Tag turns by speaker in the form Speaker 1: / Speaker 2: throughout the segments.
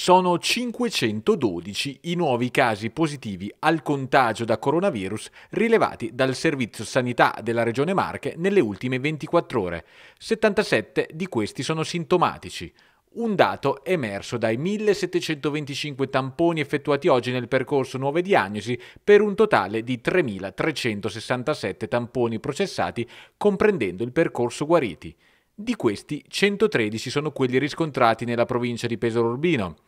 Speaker 1: sono 512 i nuovi casi positivi al contagio da coronavirus rilevati dal Servizio Sanità della Regione Marche nelle ultime 24 ore. 77 di questi sono sintomatici. Un dato emerso dai 1725 tamponi effettuati oggi nel percorso nuove diagnosi per un totale di 3367 tamponi processati comprendendo il percorso guariti. Di questi, 113 sono quelli riscontrati nella provincia di Pesaro Urbino.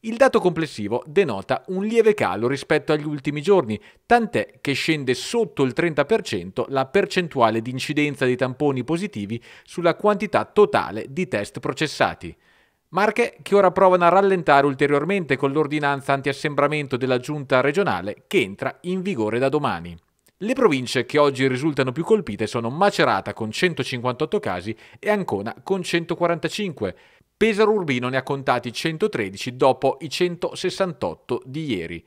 Speaker 1: Il dato complessivo denota un lieve calo rispetto agli ultimi giorni, tant'è che scende sotto il 30% la percentuale di incidenza di tamponi positivi sulla quantità totale di test processati. Marche che ora provano a rallentare ulteriormente con l'ordinanza antiassembramento della giunta regionale che entra in vigore da domani. Le province che oggi risultano più colpite sono Macerata con 158 casi e Ancona con 145. Pesaro Urbino ne ha contati 113 dopo i 168 di ieri.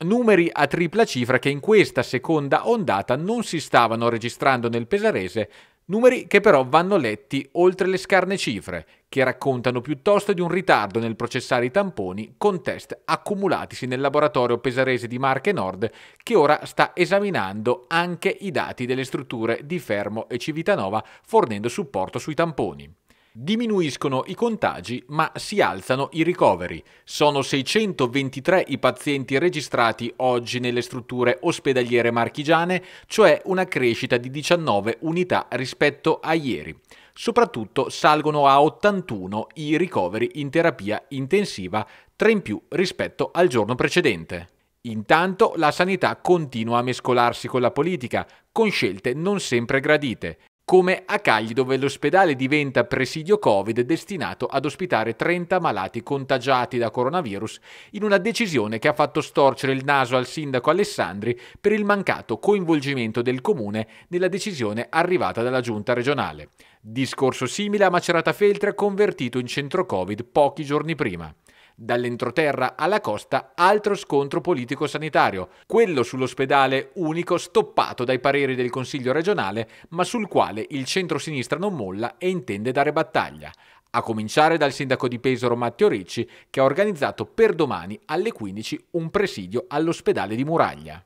Speaker 1: Numeri a tripla cifra che in questa seconda ondata non si stavano registrando nel pesarese Numeri che però vanno letti oltre le scarne cifre, che raccontano piuttosto di un ritardo nel processare i tamponi con test accumulatisi nel laboratorio pesarese di Marche Nord, che ora sta esaminando anche i dati delle strutture di Fermo e Civitanova, fornendo supporto sui tamponi. Diminuiscono i contagi ma si alzano i ricoveri. Sono 623 i pazienti registrati oggi nelle strutture ospedaliere marchigiane, cioè una crescita di 19 unità rispetto a ieri. Soprattutto salgono a 81 i ricoveri in terapia intensiva, 3 in più rispetto al giorno precedente. Intanto la sanità continua a mescolarsi con la politica, con scelte non sempre gradite come a Cagli dove l'ospedale diventa presidio Covid destinato ad ospitare 30 malati contagiati da coronavirus in una decisione che ha fatto storcere il naso al sindaco Alessandri per il mancato coinvolgimento del comune nella decisione arrivata dalla giunta regionale. Discorso simile a Macerata Feltre convertito in centro Covid pochi giorni prima. Dall'entroterra alla costa altro scontro politico-sanitario, quello sull'ospedale unico stoppato dai pareri del Consiglio regionale, ma sul quale il centro-sinistra non molla e intende dare battaglia. A cominciare dal sindaco di Pesaro Matteo Ricci, che ha organizzato per domani alle 15 un presidio all'ospedale di Muraglia.